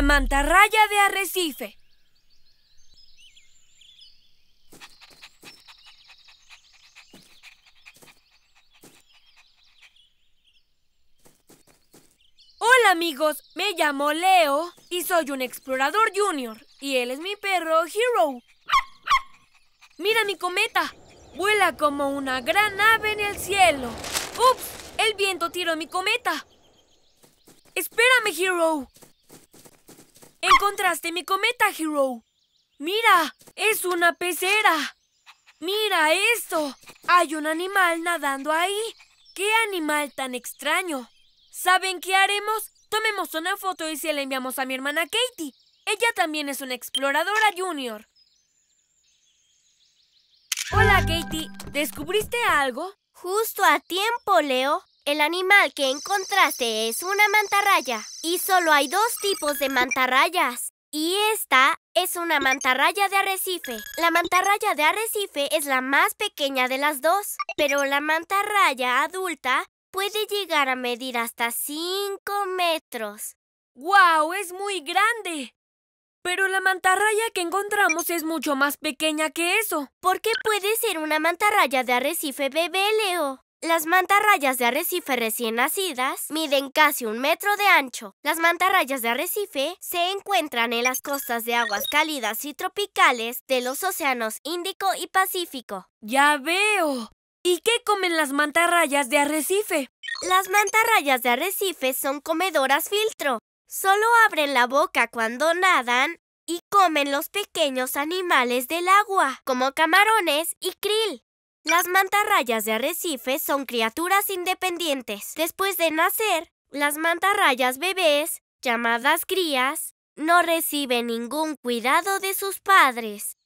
La mantarraya de arrecife. Hola amigos, me llamo Leo y soy un explorador junior y él es mi perro Hero. Mira mi cometa, vuela como una gran ave en el cielo. Ups, el viento tiró mi cometa. Espérame Hero, Encontraste mi cometa, Hero. Mira, es una pecera. Mira esto. Hay un animal nadando ahí. ¡Qué animal tan extraño! ¿Saben qué haremos? Tomemos una foto y se la enviamos a mi hermana Katie. Ella también es una exploradora junior. Hola, Katie. ¿Descubriste algo? Justo a tiempo, Leo. El animal que encontraste es una mantarraya y solo hay dos tipos de mantarrayas. Y esta es una mantarraya de arrecife. La mantarraya de arrecife es la más pequeña de las dos, pero la mantarraya adulta puede llegar a medir hasta 5 metros. ¡Guau! ¡Es muy grande! Pero la mantarraya que encontramos es mucho más pequeña que eso. ¿Por qué puede ser una mantarraya de arrecife bebé, Leo? Las mantarrayas de arrecife recién nacidas miden casi un metro de ancho. Las mantarrayas de arrecife se encuentran en las costas de aguas cálidas y tropicales de los océanos Índico y Pacífico. ¡Ya veo! ¿Y qué comen las mantarrayas de arrecife? Las mantarrayas de arrecife son comedoras filtro. Solo abren la boca cuando nadan y comen los pequeños animales del agua, como camarones y krill. Las mantarrayas de arrecife son criaturas independientes. Después de nacer, las mantarrayas bebés, llamadas crías, no reciben ningún cuidado de sus padres.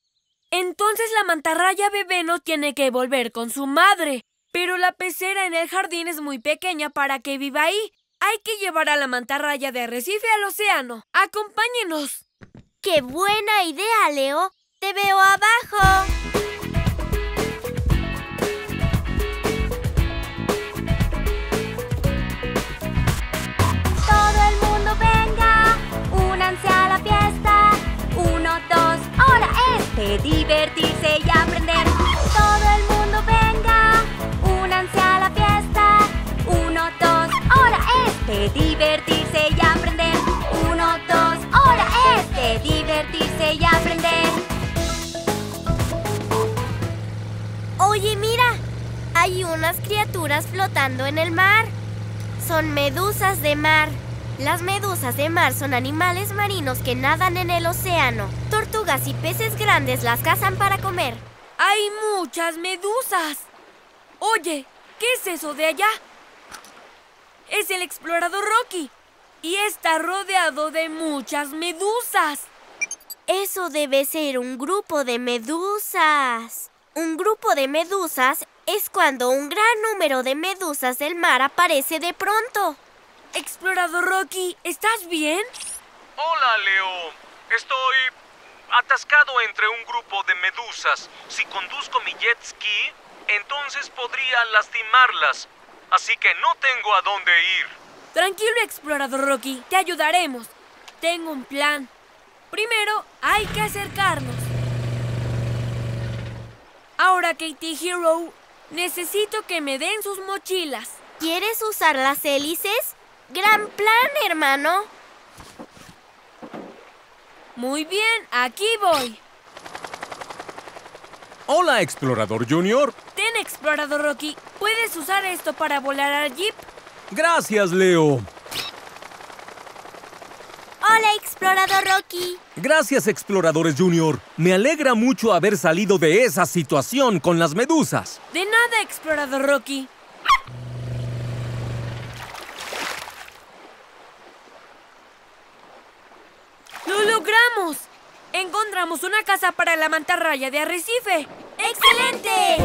Entonces la mantarraya bebé no tiene que volver con su madre. Pero la pecera en el jardín es muy pequeña para que viva ahí. Hay que llevar a la mantarraya de arrecife al océano. ¡Acompáñenos! ¡Qué buena idea, Leo! ¡Te veo abajo! divertirse y aprender. Todo el mundo venga, únanse a la fiesta. Uno, dos, ¡hora es de divertirse y aprender. Uno, dos, ¡hora es de divertirse y aprender. Oye, mira, hay unas criaturas flotando en el mar. Son medusas de mar. Las medusas de mar son animales marinos que nadan en el océano y peces grandes las cazan para comer. Hay muchas medusas. Oye, ¿qué es eso de allá? Es el explorador Rocky. Y está rodeado de muchas medusas. Eso debe ser un grupo de medusas. Un grupo de medusas es cuando un gran número de medusas del mar aparece de pronto. Explorador Rocky, ¿estás bien? Hola, Leo. Estoy atascado entre un grupo de medusas. Si conduzco mi jet ski, entonces podría lastimarlas. Así que no tengo a dónde ir. Tranquilo, explorador Rocky. Te ayudaremos. Tengo un plan. Primero, hay que acercarnos. Ahora, Katie Hero, necesito que me den sus mochilas. ¿Quieres usar las hélices? Gran plan, hermano. Muy bien, aquí voy. Hola, Explorador Junior. Ten, Explorador Rocky. ¿Puedes usar esto para volar al jeep? Gracias, Leo. Hola, Explorador Rocky. Gracias, Exploradores Junior. Me alegra mucho haber salido de esa situación con las medusas. De nada, Explorador Rocky. Encontramos una casa para la mantarraya de arrecife. ¡Excelente!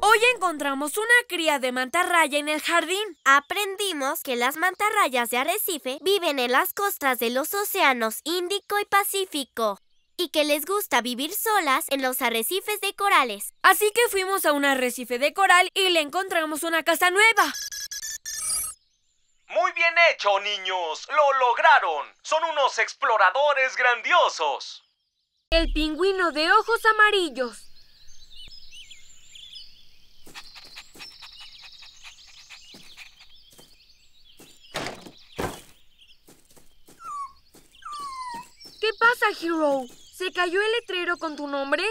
Hoy encontramos una cría de mantarraya en el jardín. Aprendimos que las mantarrayas de arrecife viven en las costas de los océanos Índico y Pacífico y que les gusta vivir solas en los arrecifes de corales. Así que fuimos a un arrecife de coral y le encontramos una casa nueva. Muy bien hecho, niños. Lo lograron. Son unos exploradores grandiosos. El pingüino de ojos amarillos. ¿Qué pasa, Hero? ¿Se cayó el letrero con tu nombre?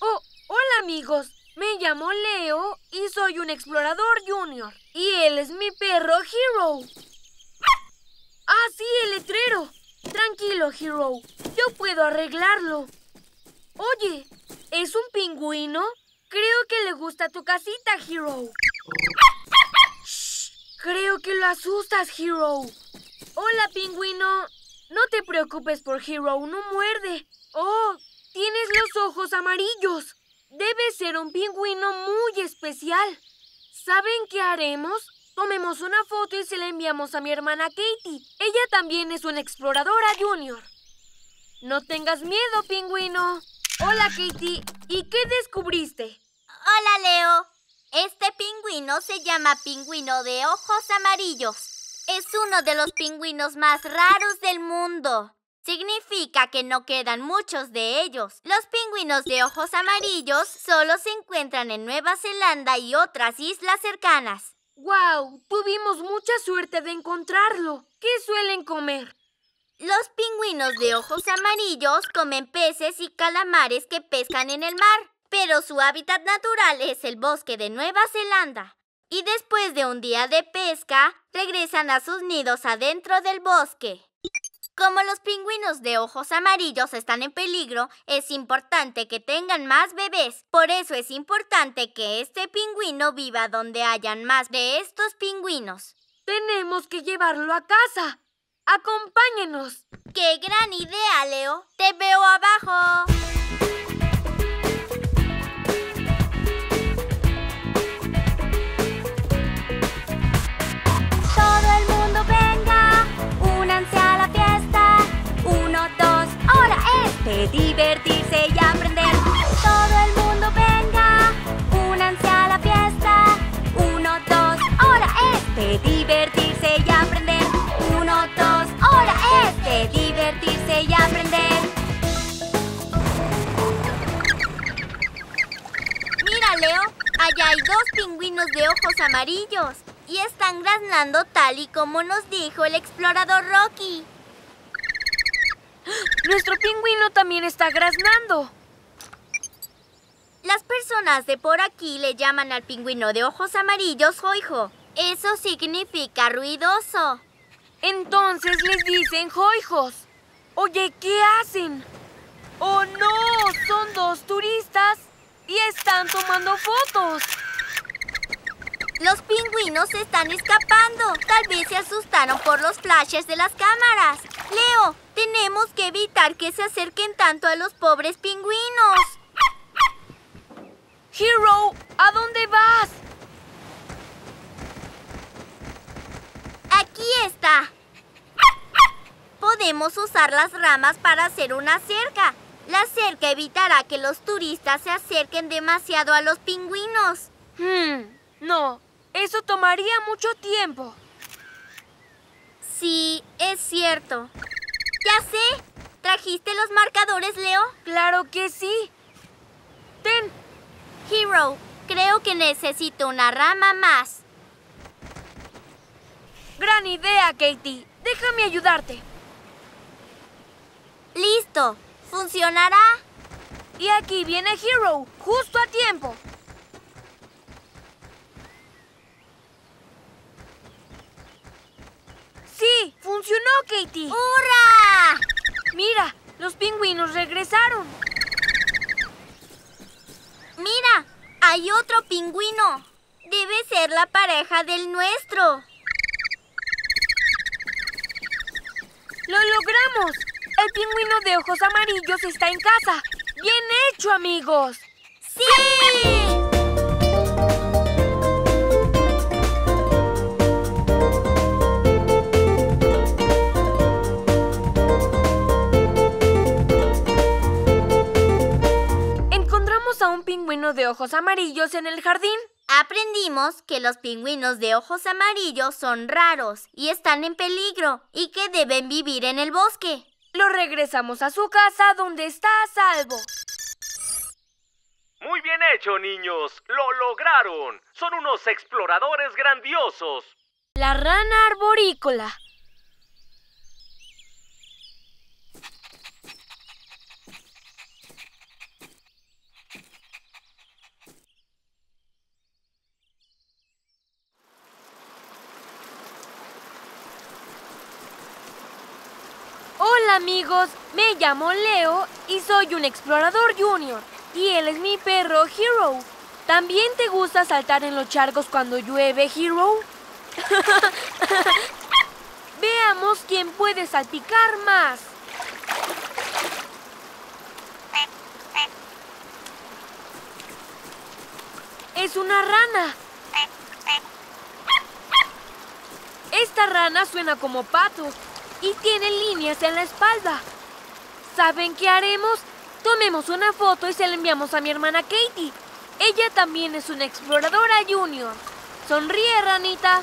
Oh, hola amigos. Me llamo Leo y soy un explorador junior. Y él es mi perro Hero. Ah, sí, el letrero. Tranquilo, Hero. Yo puedo arreglarlo. Oye, ¿es un pingüino? Creo que le gusta tu casita, Hero. creo que lo asustas, Hero. Hola, pingüino. No te preocupes por Hero, no muerde. ¡Oh! Tienes los ojos amarillos. Debe ser un pingüino muy especial. ¿Saben qué haremos? Tomemos una foto y se la enviamos a mi hermana Katie. Ella también es una exploradora junior. No tengas miedo, pingüino. Hola, Katie. ¿Y qué descubriste? Hola, Leo. Este pingüino se llama pingüino de ojos amarillos. Es uno de los pingüinos más raros del mundo. Significa que no quedan muchos de ellos. Los pingüinos de ojos amarillos solo se encuentran en Nueva Zelanda y otras islas cercanas. ¡Wow! Tuvimos mucha suerte de encontrarlo. ¿Qué suelen comer? Los pingüinos de ojos amarillos comen peces y calamares que pescan en el mar, pero su hábitat natural es el bosque de Nueva Zelanda. Y después de un día de pesca, regresan a sus nidos adentro del bosque. Como los pingüinos de ojos amarillos están en peligro, es importante que tengan más bebés. Por eso es importante que este pingüino viva donde hayan más de estos pingüinos. Tenemos que llevarlo a casa. Acompáñenos. ¡Qué gran idea, Leo! Te veo abajo. de ojos amarillos y están graznando tal y como nos dijo el explorador Rocky. ¡Nuestro pingüino también está graznando! Las personas de por aquí le llaman al pingüino de ojos amarillos Joijo. Eso significa ruidoso. Entonces les dicen Joijos. Oye, ¿qué hacen? ¡Oh, no! Son dos turistas y están tomando fotos. Los pingüinos se están escapando. Tal vez se asustaron por los flashes de las cámaras. Leo, tenemos que evitar que se acerquen tanto a los pobres pingüinos. Hero, ¿a dónde vas? Aquí está. Podemos usar las ramas para hacer una cerca. La cerca evitará que los turistas se acerquen demasiado a los pingüinos. Hmm, no, eso tomaría mucho tiempo. Sí, es cierto. Ya sé. ¿Trajiste los marcadores, Leo? Claro que sí. Ten. Hero, creo que necesito una rama más. Gran idea, Katie. Déjame ayudarte. Listo. Funcionará. Y aquí viene Hero, justo a tiempo. ¡Sí! ¡Funcionó, Katie! ¡Hurra! Mira, los pingüinos regresaron. Mira, hay otro pingüino. Debe ser la pareja del nuestro. ¡Lo logramos! El pingüino de ojos amarillos está en casa. ¡Bien hecho, amigos! ¡Sí! amarillos en el jardín. Aprendimos que los pingüinos de ojos amarillos son raros y están en peligro y que deben vivir en el bosque. Lo regresamos a su casa donde está a salvo. Muy bien hecho, niños. Lo lograron. Son unos exploradores grandiosos. La rana arborícola. amigos, me llamo Leo y soy un explorador junior y él es mi perro Hero. ¿También te gusta saltar en los charcos cuando llueve, Hero? Veamos quién puede salpicar más. Es una rana. Esta rana suena como patos y tiene líneas en la espalda. ¿Saben qué haremos? Tomemos una foto y se la enviamos a mi hermana Katie. Ella también es una exploradora junior. Sonríe, ranita.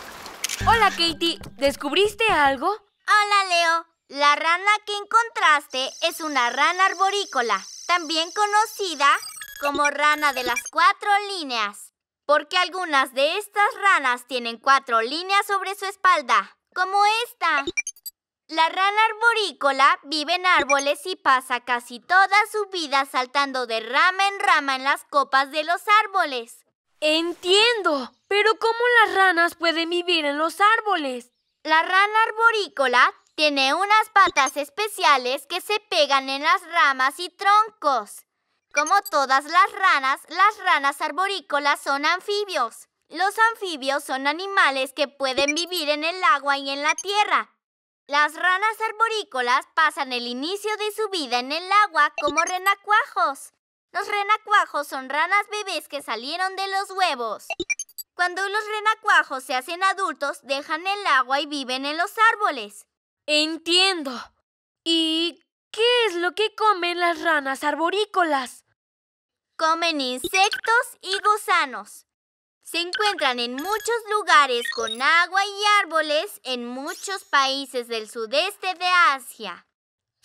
Hola, Katie. ¿Descubriste algo? Hola, Leo. La rana que encontraste es una rana arborícola, también conocida como rana de las cuatro líneas, porque algunas de estas ranas tienen cuatro líneas sobre su espalda, como esta. La rana arborícola vive en árboles y pasa casi toda su vida saltando de rama en rama en las copas de los árboles. Entiendo, pero ¿cómo las ranas pueden vivir en los árboles? La rana arborícola tiene unas patas especiales que se pegan en las ramas y troncos. Como todas las ranas, las ranas arborícolas son anfibios. Los anfibios son animales que pueden vivir en el agua y en la tierra. Las ranas arborícolas pasan el inicio de su vida en el agua como renacuajos. Los renacuajos son ranas bebés que salieron de los huevos. Cuando los renacuajos se hacen adultos, dejan el agua y viven en los árboles. Entiendo. ¿Y qué es lo que comen las ranas arborícolas? Comen insectos y gusanos. Se encuentran en muchos lugares con agua y árboles en muchos países del sudeste de Asia.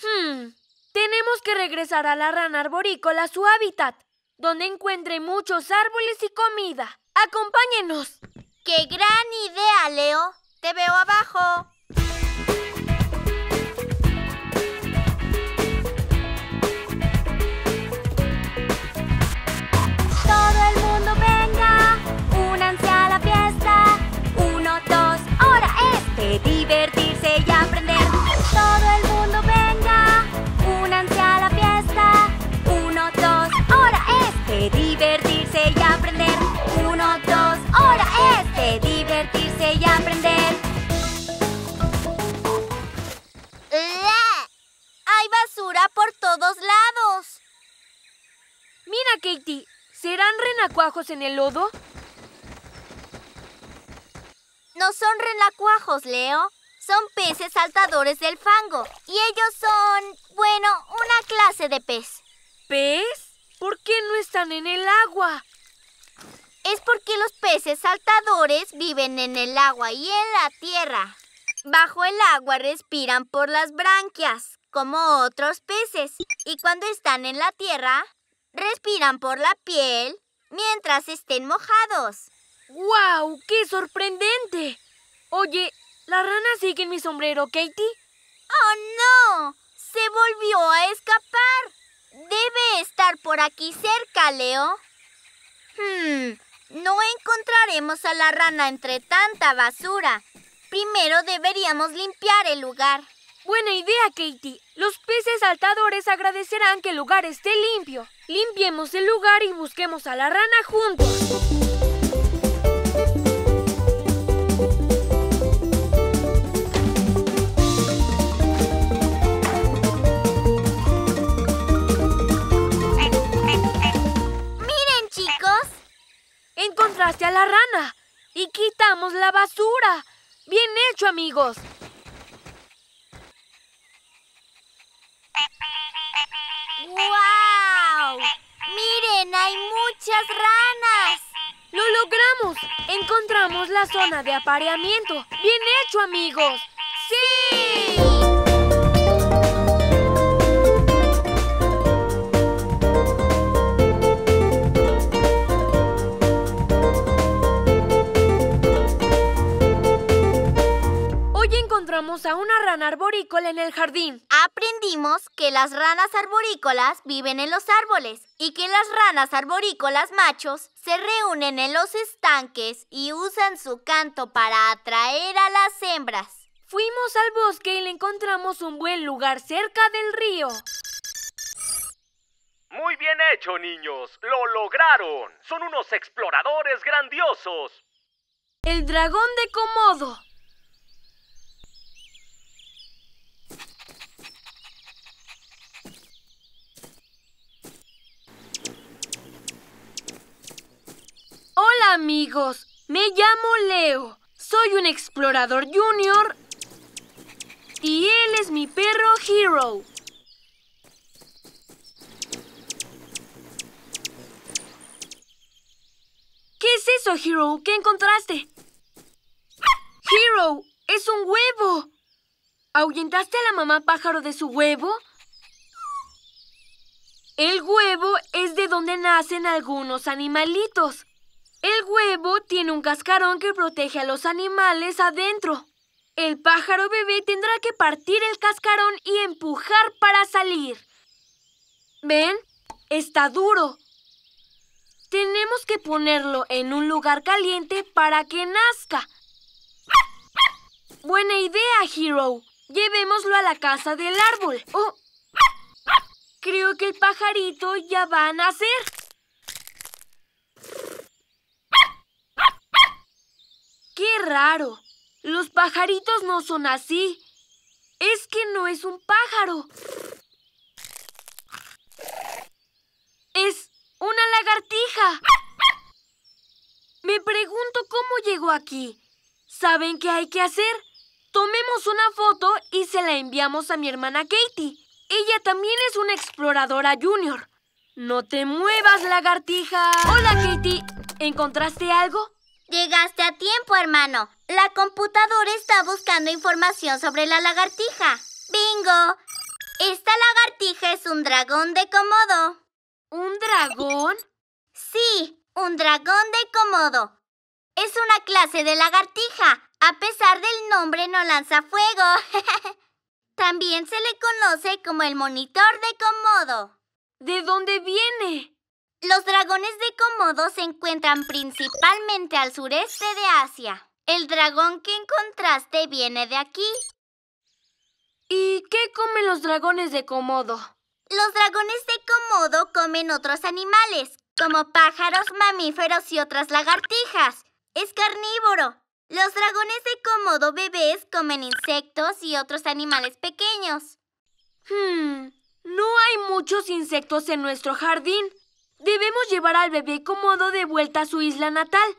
Hmm. Tenemos que regresar a la rana arborícola a su hábitat, donde encuentre muchos árboles y comida. ¡Acompáñenos! ¡Qué gran idea, Leo! ¡Te veo abajo! en el lodo? No son renacuajos, Leo. Son peces saltadores del fango. Y ellos son, bueno, una clase de pez. ¿Pez? ¿Por qué no están en el agua? Es porque los peces saltadores viven en el agua y en la tierra. Bajo el agua respiran por las branquias, como otros peces. Y cuando están en la tierra, respiran por la piel mientras estén mojados. ¡Guau! ¡Wow! ¡Qué sorprendente! Oye, ¿la rana sigue en mi sombrero, Katie? ¡Oh, no! Se volvió a escapar. Debe estar por aquí cerca, Leo. Hmm, no encontraremos a la rana entre tanta basura. Primero deberíamos limpiar el lugar. Buena idea, Katie. Los peces saltadores agradecerán que el lugar esté limpio. Limpiemos el lugar y busquemos a la rana juntos. Miren, chicos. Encontraste a la rana y quitamos la basura. Bien hecho, amigos. Encontramos la zona de apareamiento. ¡Bien hecho, amigos! ¡Sí! en el jardín. Aprendimos que las ranas arborícolas viven en los árboles y que las ranas arborícolas machos se reúnen en los estanques y usan su canto para atraer a las hembras. Fuimos al bosque y le encontramos un buen lugar cerca del río. Muy bien hecho, niños. Lo lograron. Son unos exploradores grandiosos. El dragón de Komodo. amigos. Me llamo Leo. Soy un explorador junior y él es mi perro Hero. ¿Qué es eso, Hero? ¿Qué encontraste? ¡Hero! ¡Es un huevo! ¿Ahuyentaste a la mamá pájaro de su huevo? El huevo es de donde nacen algunos animalitos huevo tiene un cascarón que protege a los animales adentro. El pájaro bebé tendrá que partir el cascarón y empujar para salir. ¿Ven? Está duro. Tenemos que ponerlo en un lugar caliente para que nazca. Buena idea, Hero. Llevémoslo a la casa del árbol. Oh. Creo que el pajarito ya va a nacer. ¡Qué raro! Los pajaritos no son así. Es que no es un pájaro. Es una lagartija. Me pregunto cómo llegó aquí. ¿Saben qué hay que hacer? Tomemos una foto y se la enviamos a mi hermana Katie. Ella también es una exploradora junior. No te muevas, lagartija. Hola, Katie. ¿Encontraste algo? Llegaste a tiempo, hermano. La computadora está buscando información sobre la lagartija. ¡Bingo! Esta lagartija es un dragón de Komodo. ¿Un dragón? Sí, un dragón de Komodo. Es una clase de lagartija. A pesar del nombre no lanza fuego. También se le conoce como el monitor de Komodo. ¿De dónde viene? Los dragones de Komodo se encuentran principalmente al sureste de Asia. El dragón que encontraste viene de aquí. ¿Y qué comen los dragones de Komodo? Los dragones de Komodo comen otros animales, como pájaros, mamíferos y otras lagartijas. Es carnívoro. Los dragones de Komodo bebés comen insectos y otros animales pequeños. Hmm, no hay muchos insectos en nuestro jardín. Debemos llevar al bebé cómodo de vuelta a su isla natal.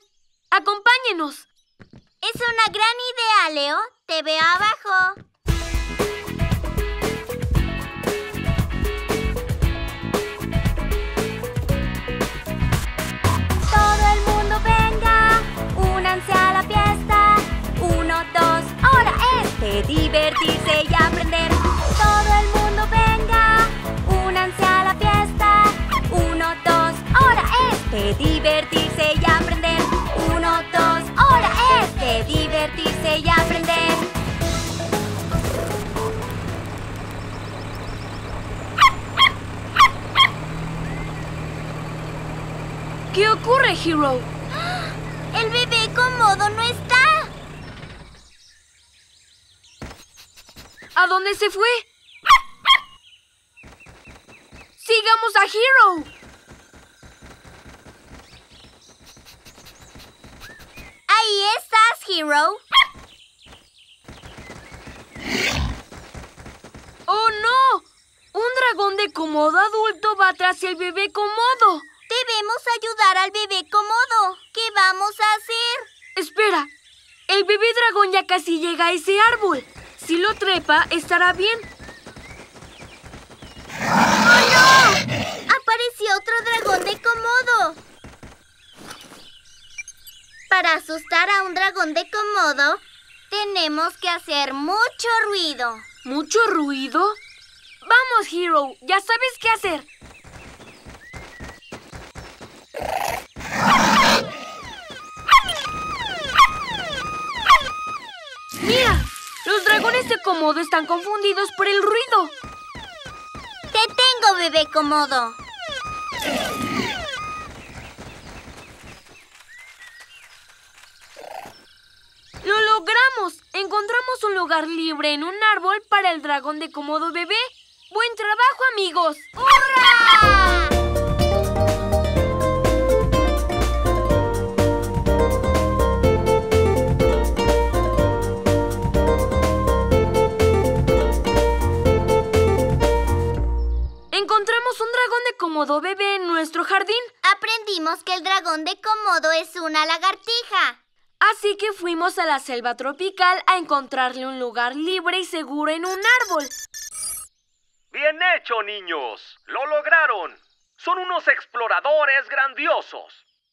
¡Acompáñenos! Es una gran idea, Leo. Te veo abajo. Todo el mundo venga Únanse a la fiesta divertirse y aprender. de divertirse y aprender. Uno, dos, ¡hora es de divertirse y aprender. ¿Qué ocurre, Hero? ¡Ah! ¡El bebé cómodo no está! ¿A dónde se fue? ¡Ah! ¡Ah! ¡Sigamos a Hero! Ahí estás, Hero. ¡Oh, no! Un dragón de Komodo adulto va tras el bebé comodo. Debemos ayudar al bebé Komodo. ¿Qué vamos a hacer? Espera. El bebé dragón ya casi llega a ese árbol. Si lo trepa, estará bien. para asustar a un dragón de Komodo, tenemos que hacer mucho ruido. ¿Mucho ruido? Vamos, Hero, ya sabes qué hacer. ¡Mira! Los dragones de Komodo están confundidos por el ruido. ¡Te tengo, bebé Komodo! lugar libre en un árbol para el dragón de Comodo Bebé. ¡Buen trabajo, amigos! ¡Hurra! Encontramos un dragón de Comodo Bebé en nuestro jardín. Aprendimos que el dragón de Comodo es una lagartija. Así que fuimos a la selva tropical a encontrarle un lugar libre y seguro en un árbol. Bien hecho, niños. Lo lograron. Son unos exploradores grandiosos.